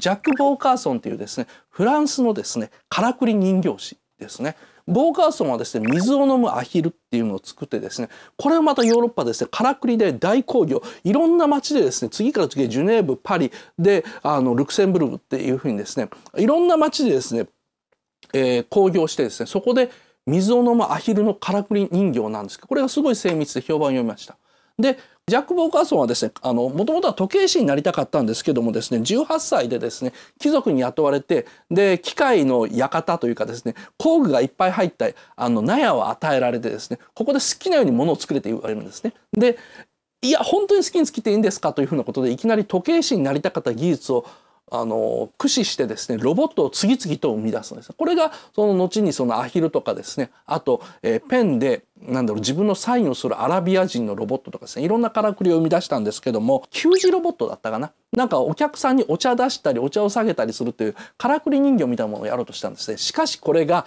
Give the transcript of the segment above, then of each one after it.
ジャック・ボーカーソンというですねフランスのですねからくり人形師ですね。ボーカーソンはですね水を飲むアヒルっていうのを作ってですねこれはまたヨーロッパですねからくりで大興行いろんな町でですね次から次へジュネーブパリであのルクセンブルクっていうふうにですねいろんな町でですね、えー、興行してですねそこで水を飲むアヒルのからくり人形なんですけどこれがすごい精密で評判を読みました。でジャック・ボーカーソンはですねもともとは時計師になりたかったんですけどもですね18歳でですね貴族に雇われてで機械の館というかですね工具がいっぱい入ったあの納屋を与えられてですねここで好きなように物を作れて言われるんですね。でいや本当に好きに尽きていいんですかというふうなことでいきなり時計師になりたかった技術をあの駆使してですねロボットを次々と生み出すんですこれがその後にそのアヒルとかですねあと、えー、ペンでなんだろう自分のサインをするアラビア人のロボットとかですねいろんなからくりを生み出したんですけども給仕ロボットだったかななんかお客さんにお茶出したりお茶を下げたりするというからくり人形みたいなものをやろうとしたんですね。しかしこれが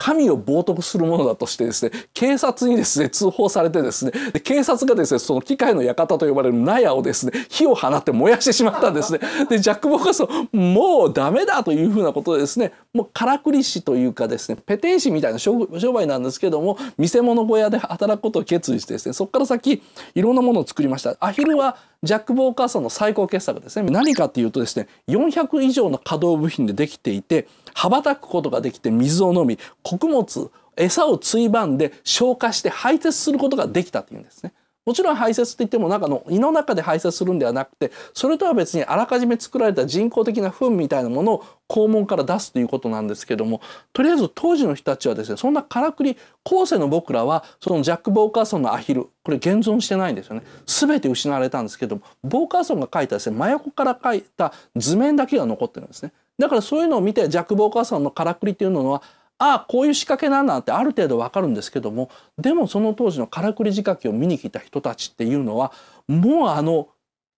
神を冒涜するものだとしてですね、警察にですね、通報されてですね、で警察がですね、その機械の館と呼ばれる納屋をですね、火を放って燃やしてしまったんですね。で、ジャック・ボーカスもうダメだというふうなことでですね、もうからくり師というかですね、ペテン師みたいな商売なんですけども、見せ物小屋で働くことを決意してですね、そこから先、いろんなものを作りました。アヒルはジャック・ボーカーソンの最高傑作ですね。何かっていうとですね、400以上の可動部品でできていて、羽ばたくことができて水を飲み、穀物餌をついばんで消化して排泄することができたというんですね。もちろん排泄っていってもなんかの胃の中で排泄するんではなくてそれとは別にあらかじめ作られた人工的な糞みたいなものを肛門から出すということなんですけどもとりあえず当時の人たちはですねそんなからくり後世の僕らはそのジャック・ボーカーソンのアヒルこれ現存してないんですよね全て失われたんですけどもボーカーソンが書いたですね真横から描いた図面だけが残ってるんですねだからそういうのを見てジャック・ボーカーソンのからくりっていうのはああこういう仕掛けなんだってある程度わかるんですけどもでもその当時のからくり仕掛けを見に来た人たちっていうのはもうあの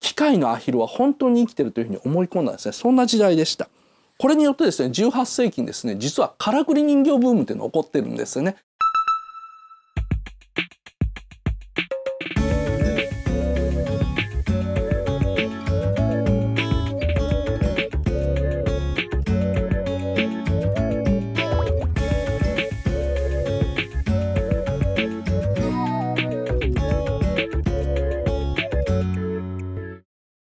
機械のアヒルは本当に生きてるというふうに思い込んだんですねそんな時代でした。これによってですね18世紀にですね実はからくり人形ブームっていうのが起こってるんですよね。